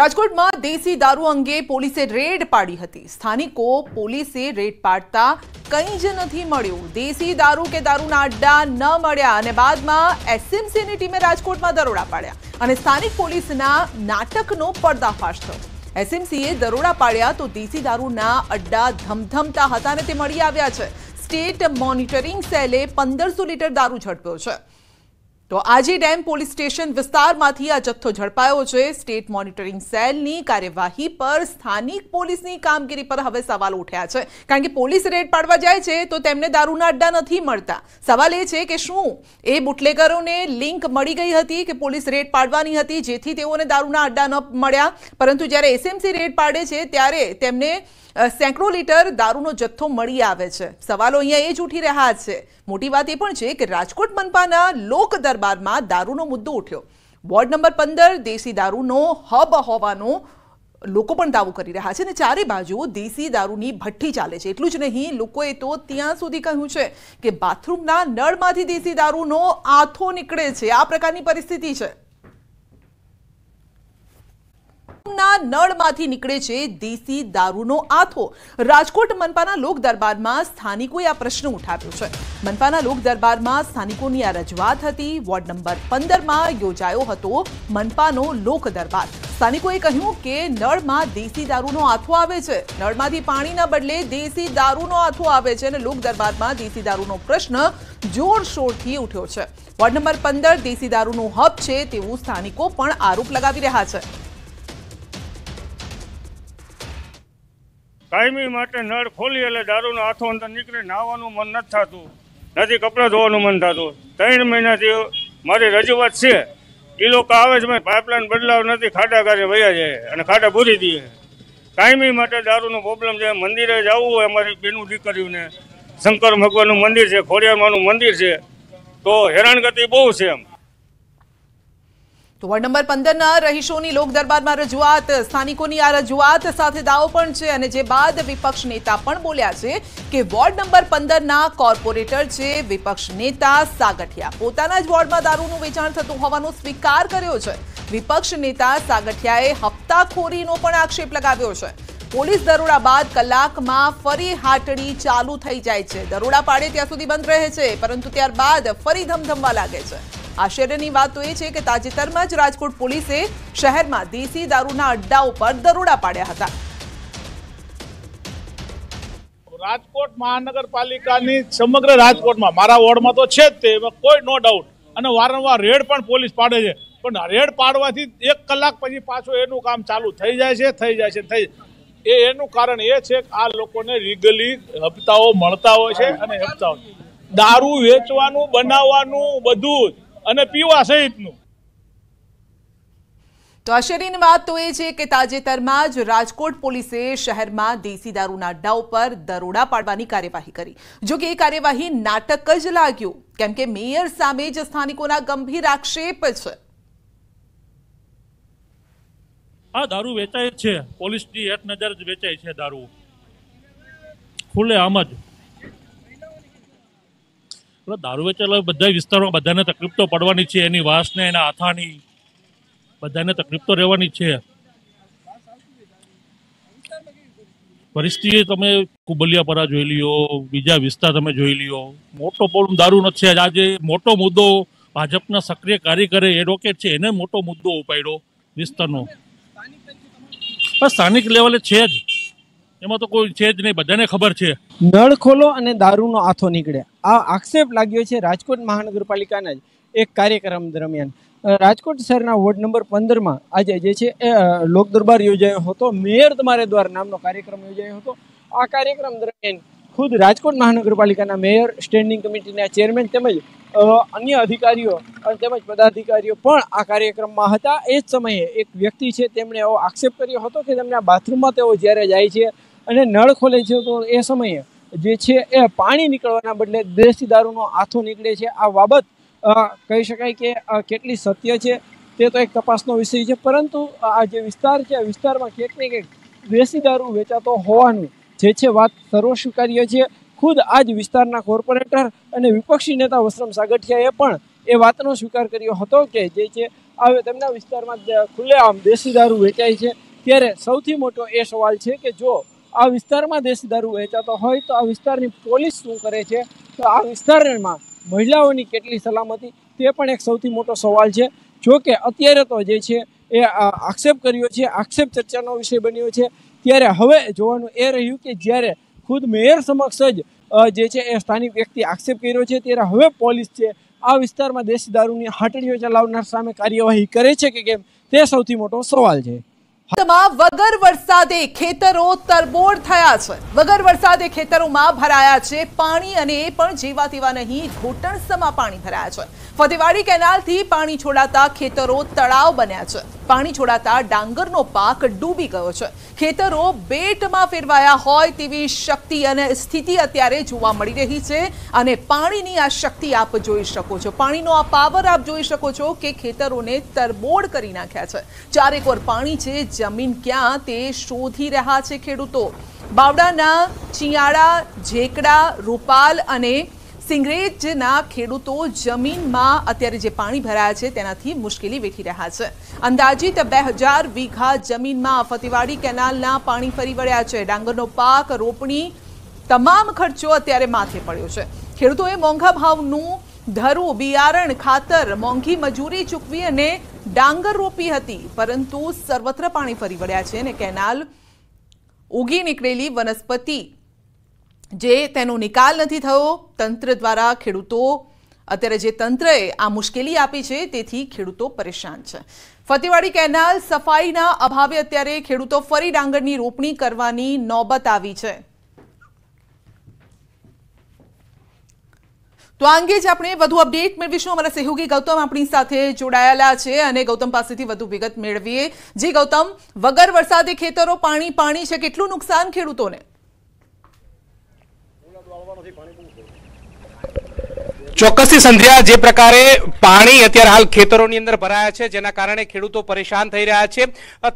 રાજકોટમાં દેશી દારૂ અંગે પોલીસે રેડ પાડી હતી સ્થાનિકો પોલીસે રેડ પાડતા કંઈ જ નથી મળ્યું દેશી દારૂ કે દારૂના અડ્ડા ન મળ્યા અને બાદમાં એસએમસીની ટીમે રાજકોટમાં દરોડા પાડ્યા અને સ્થાનિક પોલીસના નાટકનો પર્દાફાશ થયો એસએમસીએ દરોડા પાડ્યા તો દેશી દારૂના અડ્ડા ધમધમતા હતા અને તે મળી આવ્યા છે સ્ટેટ મોનિટરિંગ સેલે પંદરસો લીટર દારૂ ઝડપ્યો છે તો આજી ડેમ પોલીસ સ્ટેશન વિસ્તારમાંથી આ જથ્થો ઝડપાયો છે સ્ટેટ મોનિટરિંગ સેલની કાર્યવાહી પર સ્થાનિક પોલીસની કામગીરી પર હવે સવાલ ઉઠ્યા છે કારણ કે પોલીસ રેડ પાડવા જાય છે તો તેમને દારૂના અડ્ડા નથી મળતા સવાલ એ છે કે શું એ બુટલેગરોને લિંક મળી ગઈ હતી કે પોલીસ રેડ પાડવાની હતી જેથી તેઓને દારૂના અડ્ડા ન મળ્યા પરંતુ જ્યારે એસએમસી રેડ પાડે છે ત્યારે તેમને સેંકડો લીટર દારૂનો જથ્થો મળી આવે છે સવાલો અહીંયા એ જ ઉઠી રહ્યા છે મોટી વાત એ પણ છે કે રાજકોટ મનપાના લોક દરબારમાં દારૂનો મુદ્દો ઉઠ્યો વોર્ડ નંબર પંદર દેશી દારૂનો હબ હોવાનો લોકો પણ દાવો કરી રહ્યા છે અને ચારે બાજુ દેશી દારૂની ભઠ્ઠી ચાલે છે એટલું જ નહીં લોકોએ તો ત્યાં સુધી કહ્યું છે કે બાથરૂમના નળમાંથી દેશી દારૂનો આથો નીકળે છે આ પ્રકારની પરિસ્થિતિ છે ના નળમાંથી નીકળે છે ડીસી દારૂનો આથો રાજકોટ મનપાના લોક દરબારમાં સ્થાનિકોએ આ પ્રશ્ન ઉઠાવ્યો છે મનપાના લોક દરબારમાં સ્થાનિકોની આ રજવાત હતી વોર્ડ નંબર 15 માં યોજાયો હતો મનપાનો લોક દરબાર સ્થાનિકોએ કહ્યું કે નળમાંથી ડીસી દારૂનો આથો આવે છે નળમાંથી પાણીના બદલે ડીસી દારૂનો આથો આવે છે અને લોક દરબારમાં ડીસી દારૂનો પ્રશ્ન જોરશોરથી ઉઠ્યો છે વોર્ડ નંબર 15 ડીસી દારૂનો હબ છે તેવું સ્થાનિકો પણ આરોપ લગાવી રહ્યા છે કાયમી માટે નળ ખોલી એટલે દારૂનો હાથો અંદર નીકળે નાવાનું મન નથી થતું નથી કપડાં ધોવાનું મન થતું ત્રણ મહિનાથી મારી રજૂઆત છે એ લોકો આવે છે પાઇપલાઇન બદલાવ નથી ખાડા કાઢે વયા જાય અને ખાડા ભૂરી દઈએ કાયમી માટે દારૂનો પ્રોબ્લેમ છે મંદિરે જવું હોય અમારી બેનું દીકરીઓને શંકર ભગવાનનું મંદિર છે ખોડિયારમાનું મંદિર છે તો હેરાનગતિ બહુ છે એમ વર્ડ નંબર 15 ના રહીશોની લોક દરબારમાં રજૂઆત સ્થાનિકોની રજૂઆત સાથે દાવો પણ છે અને જે બાદ વિપક્ષ નેતા પણ બોલ્યા છે કે વોર્ડ નંબર 15 ના કોર્પોરેટર છે વિપક્ષ નેતા સાગઠિયા પોતાનું જ વોર્ડમાં દારૂનું વેચાણ થતું હોવાનું સ્વીકાર કર્યો છે વિપક્ષ નેતા સાગઠિયાએ હфтаકોરીનો પણ આક્ષેપ લગાવ્યો છે પોલીસ દરોડા બાદ કલાકમાં ફરી હાટડી ચાલુ થઈ જાય છે દરોડા પાડે ત્યાં સુધી બંધ રહે છે પરંતુ ત્યારબાદ ફરી ધમધમાવા લાગે છે આશ્ચર્યની વાત તો એ છે કે તાજેતરમાં જ રાજકોટ પોલીસે શહેરમાં દેશી દારૂના અડ્ડા ઉપર દરોડા પાડ્યા હતા રાજકોટ મહાનગરપાલિકાની સમગ્ર રાજકોટમાં મારા વોર્ડમાં તો છે જ તે કોઈ નો ડાઉટ અને વારંવાર રેડ પણ પોલીસ પાડે છે પણ રેડ પાડવાથી એક કલાક પછી પાછું એનું કામ ચાલુ થઈ જાય છે થઈ જાય છે થઈ એ એનું કારણ એ છે કે આ લોકોને લીગલી હપ્તાઓ મળતા હોય છે અને હપ્તાઓ દારૂ વેચવાનું બનાવવાનું બધું અને પીવા સહિતનું તો આશ્ચર્યની વાત તો એ છે કે તાજેતરમાં જ રાજકોટ પોલીસે શહેરમાં દેશી દારૂના અડ્ડા ઉપર દરોડા પાડવાની કાર્યવાહી કરી જો એ કાર્યવાહી નાટક જ લાગ્યું કેમ કે મેયર સામે જ સ્થાનિકોના ગંભીર આક્ષેપ છે આ દારૂ વેચાય છે પોલીસની હેઠ નજર વેચાય છે દારૂ ખુલ્લે આમ જ દારૂ વેચાયેલા બધા વિસ્તારમાં બધાને તકલીફ તો પડવાની છે એની વાસને એના આથાની બધાને તકલીફ તો રહેવાની છે પરિસ્થિતિ તમે કુબલિયાપરા જોઈ લ્યો બીજા વિસ્તાર તમે જોઈ લ્યો મોટો પ્રોબ્લેમ દારૂ નથી આજે મોટો મુદ્દો ભાજપના સક્રિય કાર્યકરે એડવોકેટ છે એને મોટો મુદ્દો ઉપાડ્યો વિસ્તારનો સ્થાનિક લેવલે છે જ એમાં તો કોઈ છે જ નહીં બધાને ખબર છે નળ ખોલો અને દારૂનો આથો નીકળે આ આક્ષેપ લાગ્યો છે રાજકોટ મહાનગરપાલિકાના જ એક કાર્યક્રમ દરમિયાન રાજકોટ શહેરના વોર્ડ નંબર પંદરમાં આજે જે છે એ લોક દરબાર યોજાયો હતો મેયર તમારે દ્વાર નામનો કાર્યક્રમ યોજાયો હતો આ કાર્યક્રમ દરમિયાન ખુદ રાજકોટ મહાનગરપાલિકાના મેયર સ્ટેન્ડિંગ કમિટીના ચેરમેન તેમજ અન્ય અધિકારીઓ તેમજ પદાધિકારીઓ પણ આ કાર્યક્રમમાં હતા એ જ સમયે એક વ્યક્તિ છે તેમણે એવો આક્ષેપ કર્યો હતો કે તેમના બાથરૂમમાં તેઓ જ્યારે જાય છે અને નળ ખોલે છે તો એ સમયે જે છે એ પાણી નીકળવાના બદલે દેશી દારૂનો હાથો નીકળે છે આ બાબત કહી શકાય કે કેટલી સત્ય છે તે તો એક તપાસનો વિષય છે પરંતુ આ જે વિસ્તાર છે આ વિસ્તારમાં કેટલી કંઈક દેશી દારૂ વેચાતો હોવાનું જે છે વાત સર્વસ્વીકાર્ય છે ખુદ આ જ વિસ્તારના કોર્પોરેટર અને વિપક્ષી નેતા વસરામ સાગઠિયાએ પણ એ વાતનો સ્વીકાર કર્યો હતો કે જે છે હવે તેમના વિસ્તારમાં ખુલ્લેઆમ દેશી દારૂ વેચાય છે ત્યારે સૌથી મોટો એ સવાલ છે કે જો આ વિસ્તારમાં દેશી દારૂ વેચાતો હોય તો આ વિસ્તારની પોલીસ શું કરે છે તો આ વિસ્તારમાં મહિલાઓની કેટલી સલામતી તે પણ એક સૌથી મોટો સવાલ છે જો કે અત્યારે તો જે છે એ આક્ષેપ કર્યો છે આક્ષેપ ચર્ચાનો વિષય બન્યો છે ત્યારે હવે જોવાનું એ રહ્યું કે જ્યારે ખુદ મેયર સમક્ષ જ જે છે એ સ્થાનિક વ્યક્તિ આક્ષેપ કર્યો છે ત્યારે હવે પોલીસ છે આ વિસ્તારમાં દેશી દારૂની હાટડીઓ ચલાવનાર સામે કાર્યવાહી કરે છે કે કેમ તે સૌથી મોટો સવાલ છે સુરતમાં વગર વરસાદે ખેતરો તરબોળ થયા છે વગર વરસાદે ખેતરોમાં ભરાયા છે પાણી અને એ પણ જેવા તેવા નહીં ઘૂંટણસમા પાણી ભરાયા છે ફતેવાડી કેનાલથી પાણી છોડાતા ખેતરો તળાવ બન્યા છે પાણી છોડાતા ડાંગરનો પાક ડૂબી ગયો છે ખેતરો બેટમાં ફેરવાયા હોય તેવી શક્તિ અને સ્થિતિ અત્યારે જોવા મળી રહી છે અને પાણીની આ શક્તિ આપ જોઈ શકો છો પાણીનો આ પાવર આપ જોઈ શકો છો કે ખેતરોને તરબોળ કરી નાખ્યા છે ચારેક ઓર પાણી છે જમ જમીન ક્યાં તે શોધી રહ્યા છે ખેડૂતો બાવડાના ચિયાળા ઝેકડા રૂપાલ અને સિંગરેજના ખેડૂતો જમીનમાં અત્યારે જે પાણી ભરાયા છે તેનાથી મુશ્કેલી વેઠી રહ્યા છે અંદાજિત બે હજાર વીઘા જમીનમાં ફતિવાડી કેનાલના પાણી ફરી વળ્યા છે ડાંગરનો પાક રોપણી તમામ ખર્ચો અત્યારે માથે પડ્યો છે ખેડૂતોએ મોંઘા ભાવનું ધરું બિયારણ ખાતર મોંઘી મજૂરી ચૂકવી અને ડાંગર રોપી હતી પરંતુ સર્વત્ર પાણી ફરી વળ્યા છે અને કેનાલ ઉગી નીકળેલી વનસ્પતિ જે તેનો નિકાલ નથી થયો તંત્ર દ્વારા ખેડૂતો અત્યારે જે તંત્રએ આ મુશ્કેલી આપી છે તેથી ખેડૂતો પરેશાન છે ફતેવાડી કેનાલ સફાઈના અભાવે અત્યારે ખેડૂતો ફરી ડાંગરની રોપણી કરવાની નોબત આવી છે તો આંગે જ આપણે વધુ અપડેટ મેળવીશું અમારા સહયોગી ગૌતમ આપણી સાથે જોડાયેલા છે અને ગૌતમ પાસેથી વધુ વિગત મેળવીએ જે ગૌતમ વગર વરસાદે ખેતરો પાણી પાણી છે કેટલું નુકસાન ખેડૂતોને ચોક્કસથી સંધ્યા જે પ્રકારે પાણી અત્યારે હાલ ખેતરોની અંદર ભરાયા છે જેના કારણે ખેડૂતો પરેશાન થઈ રહ્યા છે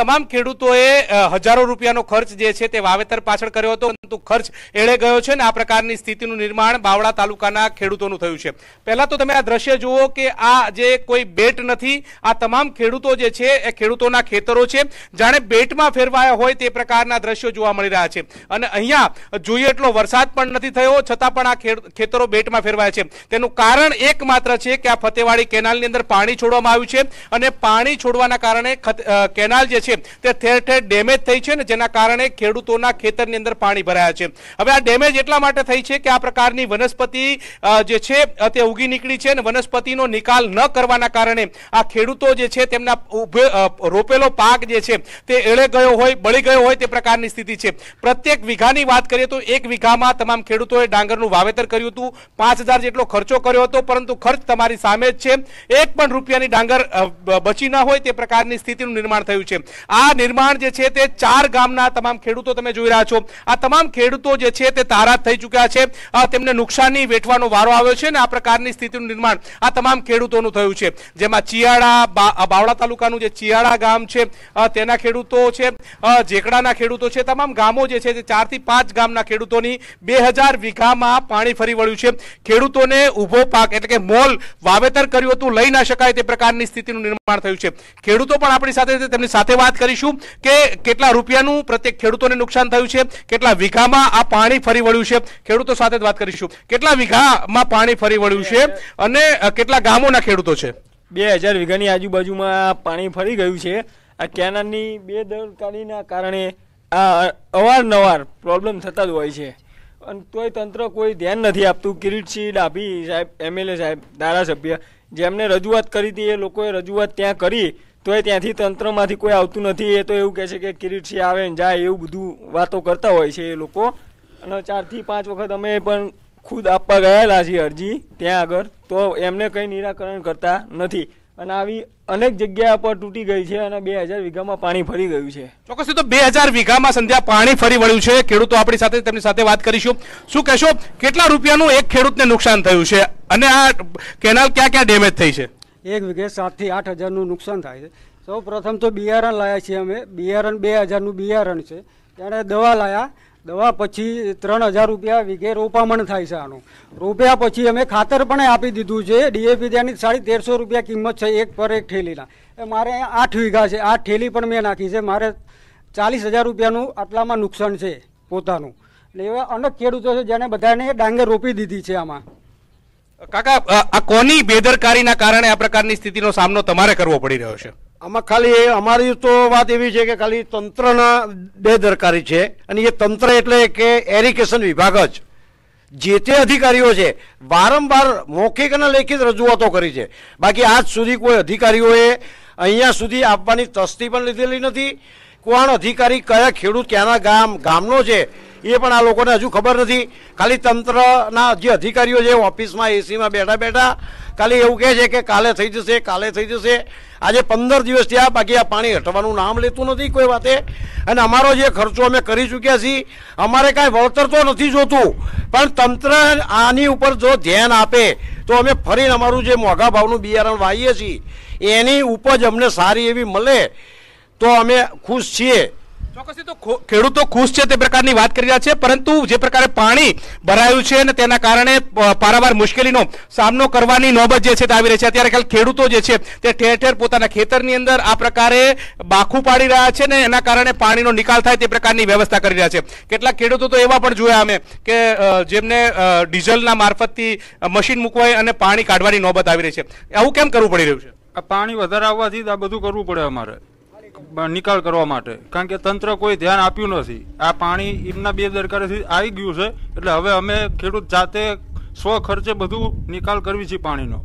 તમામ ખેડૂતોએ હજારો રૂપિયાનો ખર્ચ જે છે તે વાવેતર પાછળ કર્યો હતો પરંતુ ખર્ચ એળે ગયો છે ને આ પ્રકારની સ્થિતિનું નિર્માણ બાવળા તાલુકાના ખેડૂતોનું થયું છે પહેલાં તો તમે આ દ્રશ્ય જુઓ કે આ જે કોઈ બેટ નથી આ તમામ ખેડૂતો જે છે એ ખેડૂતોના ખેતરો છે જાણે બેટમાં ફેરવાયા હોય તે પ્રકારના દ્રશ્યો જોવા મળી રહ્યા છે અને અહીંયા જોઈએ એટલો વરસાદ પણ નથી થયો છતાં પણ આ ખેતરો બેટમાં ફેરવાયા છે તેનું એનું કારણ એકમાત્ર છે કે આ ફતેવાડી કેનાલની અંદર પાણી છોડવામાં આવ્યું છે અને પાણી છોડવાના કારણે કેનાલ જે છે તે ઠેર ઠેર ડેમેજ થઈ છે ને જેના કારણે ખેડૂતોના ખેતરની અંદર પાણી ભરાયા છે હવે આ ડેમેજ એટલા માટે થઈ છે કે આ પ્રકારની વનસ્પતિ જે છે તે ઉગી નીકળી છે અને વનસ્પતિનો નિકાલ ન કરવાના કારણે આ ખેડૂતો જે છે તેમના રોપેલો પાક જે છે તે એળે ગયો હોય બળી ગયો હોય તે પ્રકારની સ્થિતિ છે પ્રત્યેક વીઘાની વાત કરીએ તો એક વીઘામાં તમામ ખેડૂતોએ ડાંગરનું વાવેતર કર્યું હતું પાંચ જેટલો ખર્ચો કર્યો હતો પરંતુ ખર્ચ તમારી સામે જ છે એક પણ રૂપિયાની ડાંગર બચી ન હોય તે પ્રકારની સ્થિતિનું નિર્માણ થયું છે આ નિર્માણ જે છે તે ચાર ગામના તમામ ખેડૂતો તમે જોઈ રહ્યા છો આ તમામ ખેડૂતો જે છે તે તારાત થઈ ચૂક્યા છે તેમને નુકસાની વેઠવાનો વારો આવ્યો છે અને આ પ્રકારની સ્થિતિનું નિર્માણ આ તમામ ખેડૂતોનું થયું છે જેમાં ચિયાળા બાવળા તાલુકાનું જે ચિયાળા ગામ છે તેના ખેડૂતો છે જેકડાના ખેડૂતો છે તમામ ગામો જે છે તે ચારથી પાંચ ગામના ખેડૂતોની બે હજાર વીઘામાં પાણી ફરી વળ્યું છે ખેડૂતોને ઉભો પાક એટલે કે મોલ વાવેતર કર્યું હતું લઈ ના શકાય તે પ્રકારની સ્થિતિનું નિર્માણ થયું છે ખેડૂતો પણ આપણી સાથે તેમની સાથે વાત કરીશું કે કેટલા રૂપિયાનું પ્રત્યેક ખેડૂતોને નુકસાન થયું છે કેટલા વીઘામાં આ પાણી ફરી વળ્યું છે ખેડૂતો સાથે વાત કરીશું કેટલા વીઘામાં પાણી ફરી વળ્યું છે અને કેટલા ગામોના ખેડૂતો છે બે હજાર વીઘાની આજુબાજુમાં પાણી ફરી ગયું છે આ કેનાલની બેદરકારીના કારણે આ અવારનવાર પ્રોબ્લેમ થતા જ હોય છે અને તોય તંત્ર કોઈ ધ્યાન નથી આપતું કિરીટસિંહ ડાભી સાહેબ એમએલએ સાહેબ ધારાસભ્ય જેમને રજૂઆત કરી હતી એ લોકોએ રજૂઆત ત્યાં કરી તોય ત્યાંથી તંત્રમાંથી કોઈ આવતું નથી એ તો એવું કહે છે કે કિરીટસિંહ આવે ને જાય એવું બધું વાતો કરતા હોય છે એ લોકો અને ચારથી પાંચ વખત અમે પણ ખુદ આપવા ગયેલા છીએ અરજી ત્યાં આગળ તો એમને કંઈ નિરાકરણ કરતા નથી અને આવી અનેક જગ્યા પર તૂટી ગઈ છે અને બે હજાર વીઘામાં પાણી ફરી ગયું છે ચોક્કસ તો બે હજાર વીઘામાં સંધ્યા પાણી ફરી વળ્યું છે ખેડૂતો આપણી સાથે તેમની સાથે વાત કરીશું શું કહેશો કેટલા રૂપિયાનું એક ખેડૂતને નુકસાન થયું છે અને આ કેનાલ ક્યાં ક્યાં ડેમેજ થઈ છે એક વીઘે સાતથી આઠ હજારનું નુકસાન થાય છે સૌ પ્રથમ તો બિયારણ લાયા છીએ અમે બિયારણ બે હજારનું બિયારણ છે ત્યારે દવા લાયા દવા પછી ત્રણ હજાર રૂપિયા વીઘે રોપામણ થાય છે આનું રોપ્યા પછી અમે ખાતર પણ આપી દીધું છે ડીએપી ત્યાંની સાડી તેરસો રૂપિયા કિંમત છે એક પર એક ઠેલીના મારે આઠ વીઘા છે આઠ ઠેલી પણ મેં નાખી છે મારે ચાલીસ હજાર રૂપિયાનું આટલામાં નુકસાન છે પોતાનું એટલે એવા અનેક ખેડૂતો છે જેને બધાને ડાંગર રોપી દીધી છે આમાં કાકા આ કોની બેદરકારીના કારણે આ પ્રકારની સ્થિતિનો સામનો તમારે કરવો પડી રહ્યો છે આમાં ખાલી અમારી તો વાત એવી છે કે ખાલી તંત્રના બેદરકારી છે અને એ તંત્ર એટલે કે એરિગેશન વિભાગ જ જે તે અધિકારીઓ છે વારંવાર મૌખિક અને લેખિત રજૂઆતો કરી છે બાકી આજ સુધી કોઈ અધિકારીઓએ અહીંયા સુધી આપવાની તસ્તી પણ લીધેલી નથી કોણ અધિકારી કયા ખેડૂત ક્યાંના ગામ ગામનો છે એ પણ આ લોકોને હજુ ખબર નથી ખાલી તંત્રના જે અધિકારીઓ છે ઓફિસમાં એસીમાં બેઠા બેઠા ખાલી એવું કહે છે કે કાલે થઈ જશે કાલે થઈ જશે આજે પંદર દિવસ થયા બાકી આ પાણી હટવાનું નામ લેતું નથી કોઈ વાતે અને અમારો જે ખર્ચો અમે કરી ચૂક્યા છીએ અમારે કાંઈ વળતર તો નથી જોતું પણ તંત્ર આની ઉપર જો ધ્યાન આપે તો અમે ફરીને અમારું જે મોંઘા ભાવનું બિયારણ વાહીએ છીએ એની ઉપજ અમને સારી એવી મળે તો અમે ખુશ છીએ ચોક્કસથી તો ખેડૂતો ખુશ છે તે પ્રકારની વાત કરી રહ્યા છે પરંતુ જે પ્રકારે પાણી ભરાયું છે અને તેના કારણે પારાવાર મુશ્કેલીનો સામનો કરવાની નોબત જે છે તે આવી રહી છે અત્યારે ખ્યાલ ખેડૂતો જે છે તે ઠેર ઠેર પોતાના ખેતરની અંદર આ પ્રકારે બાખું પાડી રહ્યા છે ને એના કારણે પાણીનો નિકાલ થાય તે પ્રકારની વ્યવસ્થા કરી રહ્યા છે કેટલાક ખેડૂતો તો એવા પણ જોયા અમે કે જેમને ડીઝલના મારફતથી મશીન મૂકવાય અને પાણી કાઢવાની નોબત આવી રહી છે આવું કેમ કરવું પડી રહ્યું છે આ પાણી વધારે આવવાથી આ બધું કરવું પડે અમારે નિકાલ કરવા માટે કારણ કે તંત્ર કોઈ ધ્યાન આપ્યું નથી આ પાણી એમના બે દરકારેથી આવી ગયું છે એટલે હવે અમે ખેડૂત જાતે સ્વ ખર્ચે બધું નિકાલ કરવી છે પાણીનો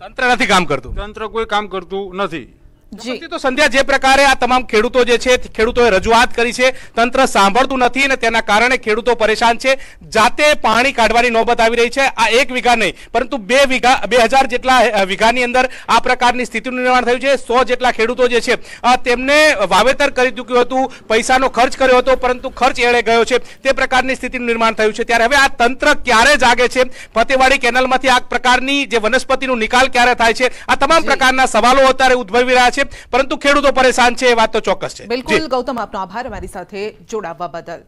તંત્ર નથી કામ કરતું તંત્ર કોઈ કામ કરતું નથી સંધ્યા જે પ્રકારે આ તમામ ખેડૂતો જે છે ખેડૂતોએ રજૂઆત કરી છે તંત્ર સાંભળતું નથી અને તેના કારણે ખેડૂતો પરેશાન છે જાતે પાણી કાઢવાની નોબત આવી રહી છે આ એક વીઘા નહીં પરંતુ બે વીઘા બે હજાર જેટલા વીઘાની અંદર આ પ્રકારની સ્થિતિનું નિર્માણ થયું છે સો જેટલા ખેડૂતો જે છે તેમને વાવેતર કરી ચૂક્યું હતું પૈસાનો ખર્ચ કર્યો હતો પરંતુ ખર્ચ એળે ગયો છે તે પ્રકારની સ્થિતિનું નિર્માણ થયું છે ત્યારે હવે આ તંત્ર ક્યારે જાગે છે ફતેવાડી કેનાલમાંથી આ પ્રકારની જે વનસ્પતિનું નિકાલ ક્યારે થાય છે આ તમામ પ્રકારના સવાલો અત્યારે ઉદ્ભવી રહ્યા છે છે પરંતુ ખેડૂતો પરેશાન છે એ વાત તો ચોક્કસ છે બિલકુલ ગૌતમ આપનો આભાર અમારી સાથે જોડાવા બદલ